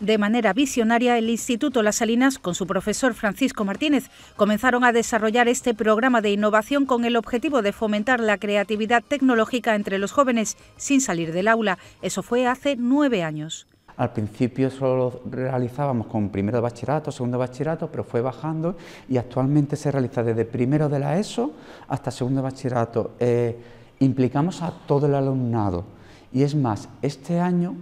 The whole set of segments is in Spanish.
De manera visionaria, el Instituto Las Salinas, con su profesor Francisco Martínez, comenzaron a desarrollar este programa de innovación con el objetivo de fomentar la creatividad tecnológica entre los jóvenes sin salir del aula. Eso fue hace nueve años. Al principio solo lo realizábamos con primero de bachillerato, segundo bachillerato, pero fue bajando y actualmente se realiza desde primero de la ESO hasta segundo bachillerato. Eh, implicamos a todo el alumnado y es más, este año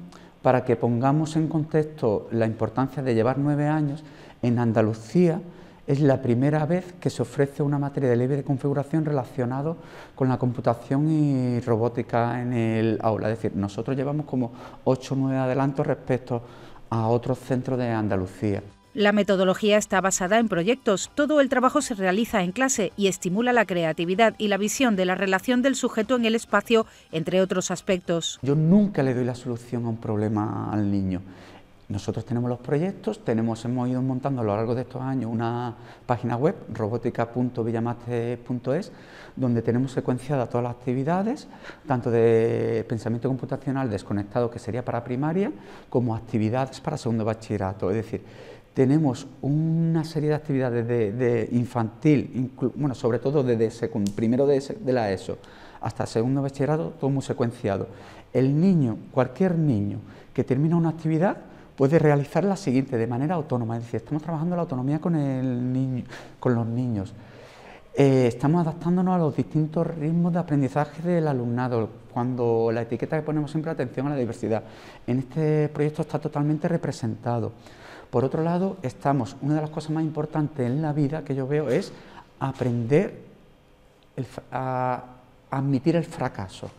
para que pongamos en contexto la importancia de llevar nueve años, en Andalucía es la primera vez que se ofrece una materia de libre configuración relacionado con la computación y robótica en el aula. Es decir, nosotros llevamos como ocho o nueve adelantos respecto a otros centros de Andalucía. La metodología está basada en proyectos, todo el trabajo se realiza en clase y estimula la creatividad y la visión de la relación del sujeto en el espacio, entre otros aspectos. Yo nunca le doy la solución a un problema al niño. Nosotros tenemos los proyectos, hemos ido montando a lo largo de estos años una página web, robótica.villamate.es, donde tenemos secuenciadas todas las actividades, tanto de pensamiento computacional desconectado, que sería para primaria, como actividades para segundo bachillerato. Es decir, tenemos una serie de actividades de, infantil, bueno, sobre todo desde primero de, la ESO hasta segundo bachillerato, todo muy secuenciado. El niño, cualquier niño que termina una actividad, puede realizar la siguiente de manera autónoma, es decir, estamos trabajando la autonomía con, el con los niños. Eh, estamos adaptándonos a los distintos ritmos de aprendizaje del alumnado, cuando la etiqueta que ponemos siempre atención a la diversidad. En este proyecto está totalmente representado. Por otro lado, estamos, una de las cosas más importantes en la vida que yo veo es aprender a admitir el fracaso.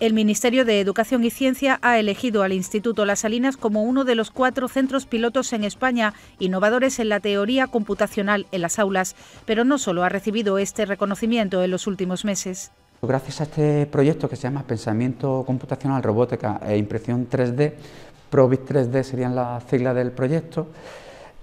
El Ministerio de Educación y Ciencia ha elegido al Instituto Las Salinas como uno de los cuatro centros pilotos en España, innovadores en la teoría computacional en las aulas, pero no solo ha recibido este reconocimiento en los últimos meses. Gracias a este proyecto que se llama Pensamiento Computacional, Robótica e Impresión 3D, PROVIS 3D serían la sigla del proyecto,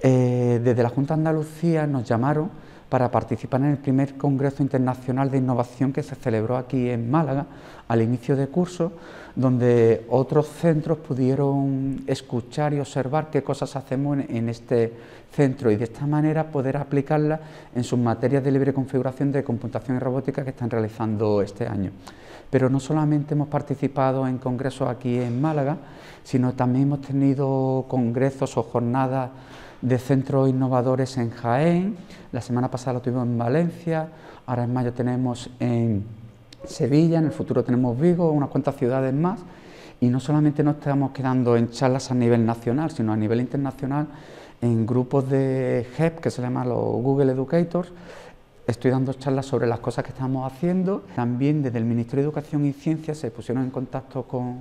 eh, desde la Junta de Andalucía nos llamaron para participar en el primer Congreso Internacional de Innovación que se celebró aquí en Málaga al inicio de curso, donde otros centros pudieron escuchar y observar qué cosas hacemos en, este centro y de esta manera poder aplicarla... en sus materias de libre configuración de computación y robótica que están realizando este año. Pero no solamente hemos participado en congresos aquí en Málaga, sino también hemos tenido congresos o jornadas de centros innovadores en Jaén, la semana pasada lo tuvimos en Valencia, ahora en mayo tenemos en Sevilla, en el futuro tenemos Vigo, unas cuantas ciudades más, y no solamente nos estamos quedando en charlas a nivel nacional, sino a nivel internacional, en grupos de HEP, que se llaman los Google Educators, estoy dando charlas sobre las cosas que estamos haciendo. También desde el Ministerio de Educación y Ciencia se pusieron en contacto con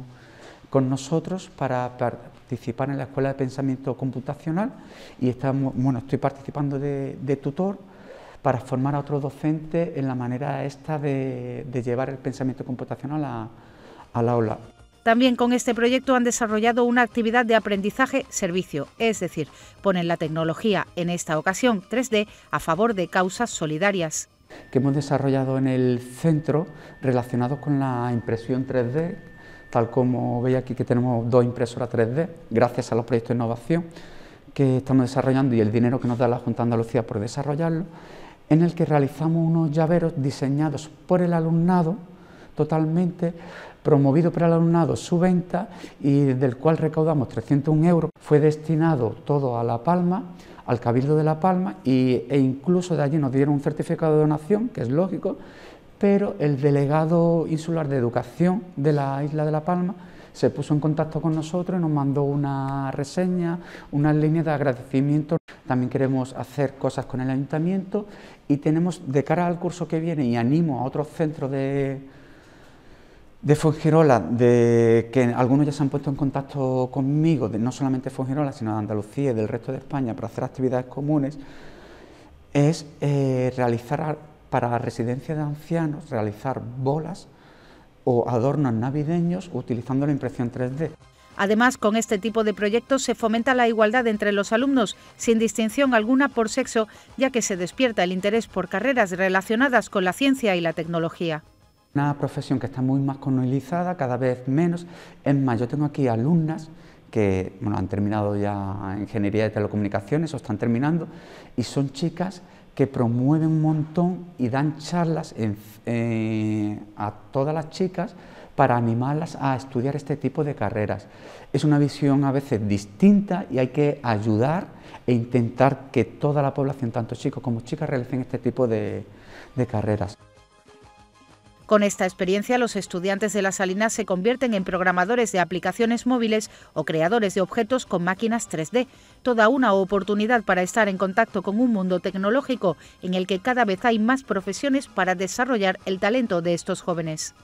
con nosotros para participar en la Escuela de Pensamiento Computacional y estamos, bueno, estoy participando de, tutor para formar a otros docentes en la manera esta de, llevar el pensamiento computacional a, la aula. También con este proyecto han desarrollado una actividad de aprendizaje-servicio, es decir, ponen la tecnología, en esta ocasión 3D, a favor de causas solidarias. Que hemos desarrollado en el centro relacionados con la impresión 3D, tal como veis aquí que tenemos dos impresoras 3D, gracias a los proyectos de innovación que estamos desarrollando y el dinero que nos da la Junta de Andalucía por desarrollarlo, en el que realizamos unos llaveros diseñados por el alumnado, totalmente promovido por el alumnado su venta y del cual recaudamos 301 euros. Fue destinado todo a La Palma, al Cabildo de La Palma e incluso de allí nos dieron un certificado de donación, que es lógico, pero el delegado insular de educación de la isla de La Palma se puso en contacto con nosotros y nos mandó una reseña, ...una línea de agradecimiento. También queremos hacer cosas con el ayuntamiento y tenemos de cara al curso que viene y animo a otros centros de, de Fongirola, de que algunos ya se han puesto en contacto conmigo, no solamente Fongirola, sino de Andalucía y del resto de España para hacer actividades comunes, es eh, realizar para la residencia de ancianos realizar bolas o adornos navideños utilizando la impresión 3D. Además, con este tipo de proyectos se fomenta la igualdad entre los alumnos, sin distinción alguna por sexo, ya que se despierta el interés por carreras relacionadas con la ciencia y la tecnología. Una profesión que está muy más masculinizada, cada vez menos. Es más, yo tengo aquí alumnas que han terminado ya ingeniería de telecomunicaciones o están terminando y son chicas que promueven un montón y dan charlas eh, a todas las chicas para animarlas a estudiar este tipo de carreras. Es una visión a veces distinta y hay que ayudar e intentar que toda la población, tanto chicos como chicas, realicen este tipo de carreras. Con esta experiencia, los estudiantes de la Salinas se convierten en programadores de aplicaciones móviles o creadores de objetos con máquinas 3D, toda una oportunidad para estar en contacto con un mundo tecnológico en el que cada vez hay más profesiones para desarrollar el talento de estos jóvenes.